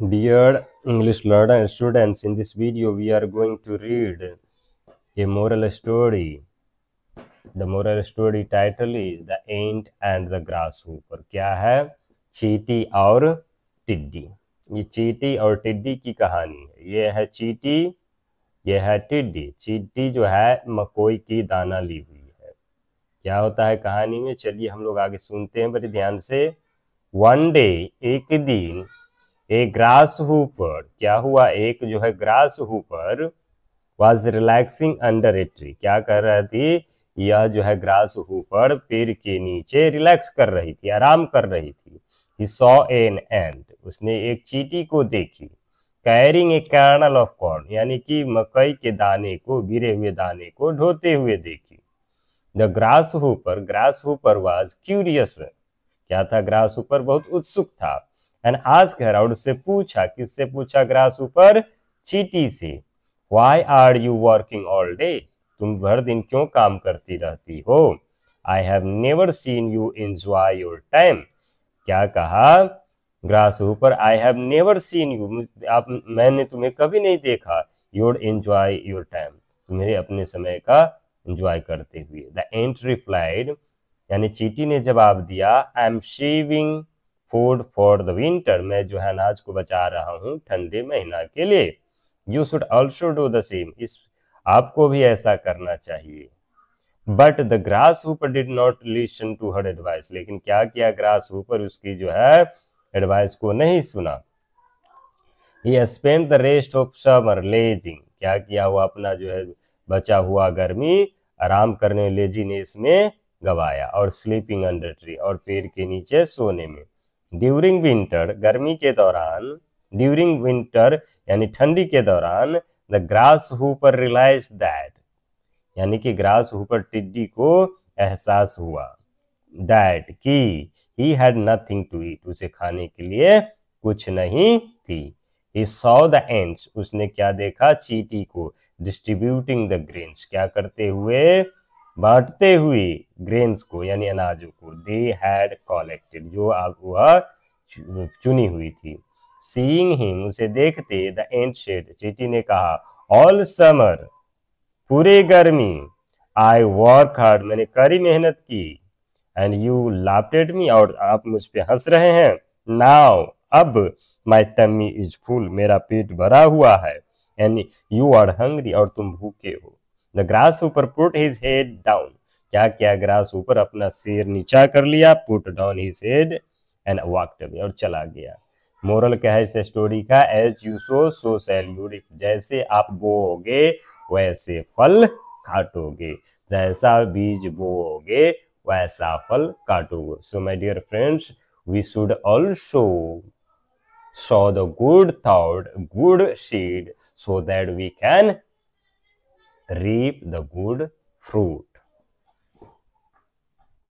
Dear English learner students, in this video we are going to read a moral story. The moral story title is The Ant and the Grasshopper. क्या है चीटी और टिड्डी ये चीटी और टिड्डी की कहानी है ये है चीटी ये है टिड्डी चीटी जो है मकोई की दाना ली हुई है क्या होता है कहानी में चलिए हम लोग आगे सुनते हैं बड़े ध्यान से वन डे एक दिन ए ग्रास हुपर क्या हुआ एक जो है grasshopper was relaxing under a tree क्या कर रही थी यह जो है ग्रास हुपर पेड़ के नीचे रिलैक्स कर रही थी आराम कर रही थी ही सॉ एन एंड उसने एक चीटी को देखी carrying a kernel of corn यानी कि मकई के दाने को गिरे हुए दाने को ढोते हुए देखी the grasshopper grasshopper was curious क्या था ग्रास हुपर बहुत उत्सुक था एंड आस्क हर और उससे पूछा किससे पूछा ग्रास ऊपर चीटी से why are you working all day तुम भर दिन क्यों काम करती रहती हो I have never seen you enjoy your time क्या कहा grasshopper I have never seen you आप मैंने तुम्हें कभी नहीं देखा योर एंजॉय योर टाइम तुम्हें अपने समय का एंजॉय करते हुए द एंट रिप्लाइड यानी चीटी ने जवाब दिया I am saving food for the winter मैं जो है अनाज को बचा रहा हूँ ठंडे महीना के लिए you should also do the same इस आपको भी ऐसा करना चाहिए but the grasshopper did not listen to her advice लेकिन क्या किया ग्रास हुपर उसकी जो है एडवाइस को नहीं सुना he spend the rest of summer lazing क्या किया हुआ अपना जो है बचा हुआ गर्मी आराम करने लेजी ने इसमें गवाया और स्लीपिंग अंडर ट्री और पेड़ के नीचे सोने में ड्यूरिंग विंटर गर्मी के दौरान ड्यूरिंग विंटर यानी ठंडी के दौरान the grasshopper realised that यानी कि ग्रास हुपर टिड्डी को एहसास हुआ दैट कि he had nothing to eat उसे खाने के लिए कुछ नहीं थी ही सॉ द एंड्स उसने क्या देखा चीटी को डिस्ट्रीब्यूटिंग द ग्रेन्स क्या करते हुए बांटते हुए ग्रेन्स को यानी अनाजों को दे हैड कॉलेक्टेड जो आप वह चुनी हुई थी सीइंग हिम उसे देखते द एंड शेड चीटी ने कहा ऑल समर पूरे गर्मी आई वर्क हार्ड मैंने कड़ी मेहनत की एंड यू लाफ्टेड मी और आप मुझ पे हंस रहे हैं नाउ अब माई टमी इज फुल मेरा पेट भरा हुआ है एंड यू आर हंग्री और तुम भूखे हो the grasshopper put his head down क्या क्या ग्रास ऊपर अपना सिर नीचा कर लिया put down his head and walked away और चला गया मोरल क्या है इस स्टोरी का as you sow so shall you जैसे आप बोओगे वैसे फल काटोगे जैसा बीज बोओगे वैसा फल काटोगे so my dear friends we should also sow the good thought good seed so that we can reap the good fruit.